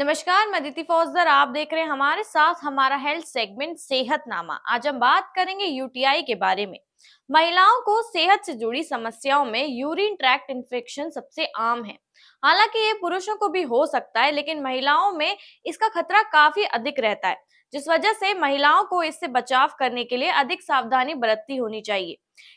नमस्कार मैं फौजदार आप देख रहे हैं हमारे साथ हमारा हेल्थ सेगमेंट सेहत नामा आज हम बात करेंगे यूटीआई के बारे में महिलाओं को सेहत से जुड़ी समस्याओं में यूरिन ट्रैक्ट इन्फेक्शन सबसे आम है हालांकि ये पुरुषों को भी हो सकता है लेकिन महिलाओं में इसका खतरा काफी अधिक रहता है जिस वजह से महिलाओं को इससे बचाव करने के लिए अधिक सावधानी बरतती होनी चाहिए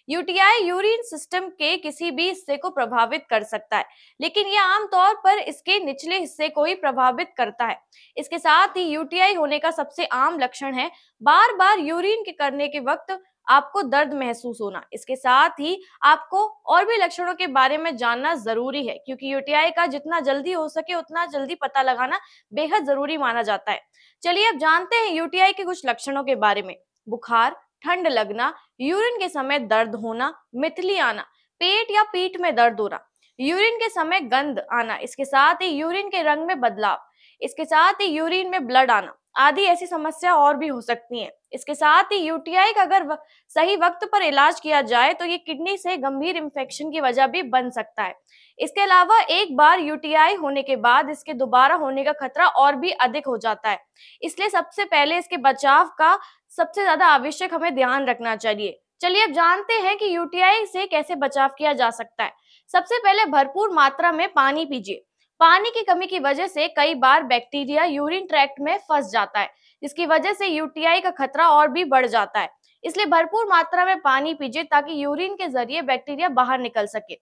यूटीआई यूरिन सिस्टम के किसी भी हिस्से को प्रभावित कर सकता है लेकिन यह आमतौर पर इसके निचले हिस्से को ही प्रभावित करता है इसके साथ ही यूटीआई होने का सबसे आम लक्षण है बार बार यूरिन के करने के वक्त आपको दर्द महसूस होना इसके साथ ही आपको और भी लक्षणों के बारे में जानना जरूरी है क्योंकि यूटीआई का जितना जल्दी हो सके उतना जल्दी पता लगाना बेहद जरूरी माना जाता है चलिए अब जानते हैं यूटीआई के कुछ लक्षणों के बारे में बुखार ठंड लगना यूरिन के समय दर्द होना मिथली आना पेट या पीठ में दर्द होना यूरिन के समय गंध आना इसके साथ ही यूरिन के रंग में बदलाव इसके साथ ही यूरिन में ब्लड आना आदि ऐसी समस्या और भी हो सकती हैं इसके साथ ही यूटीआई का अगर सही वक्त पर इलाज किया जाए तो ये किडनी से गंभीर इंफेक्शन की वजह भी बन सकता है इसके अलावा एक बार यूटीआई होने के बाद इसके दोबारा होने का खतरा और भी अधिक हो जाता है इसलिए सबसे पहले इसके बचाव का सबसे ज्यादा आवश्यक हमें ध्यान रखना चाहिए चलिए अब जानते हैं कि यूटीआई से कैसे बचाव किया जा सकता है सबसे पहले भरपूर मात्रा में पानी पीजिए पानी की कमी की वजह से कई बार बैक्टीरिया यूरिन ट्रैक्ट में फंस जाता है जिसकी वजह से यूटीआई का खतरा और भी बढ़ जाता है इसलिए भरपूर मात्रा में पानी पीजिए ताकि यूरिन के जरिए बैक्टीरिया बाहर निकल सके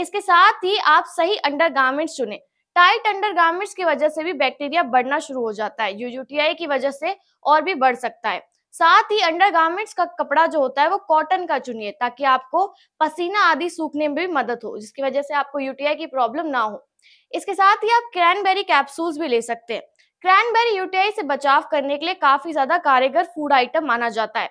इसके साथ ही आप सही अंडर गार्मेंट्स चुने टाइट अंडर गार्मेंट्स की वजह से भी बैक्टीरिया बढ़ना शुरू हो जाता है यूटीआई की वजह से और भी बढ़ सकता है साथ ही अंडर गार्मेंट्स का कपड़ा जो होता है वो कॉटन का चुनिए ताकि आपको पसीना आदि सूखने में भी मदद हो जिसकी वजह से आपको यूटीआई की प्रॉब्लम ना हो इसके साथ ही आप क्रैनबेरी कैप्सूल्स भी ले सकते हैं क्रैनबेरी यूटीआई से बचाव करने के लिए काफी ज्यादा कारगर फूड आइटम माना जाता है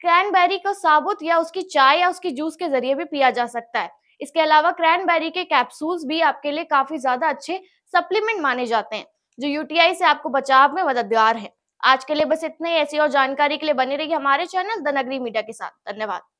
क्रैनबेरी को साबुत या उसकी चाय या उसकी जूस के जरिए भी पिया जा सकता है इसके अलावा क्रैनबेरी के कैप्सूल्स भी आपके लिए काफी ज्यादा अच्छे सप्लीमेंट माने जाते हैं जो यूटीआई से आपको बचाव में मददगार है आज के लिए बस इतने ही ऐसी और जानकारी के लिए बने रहिए हमारे चैनल द नगरी मीडिया के साथ धन्यवाद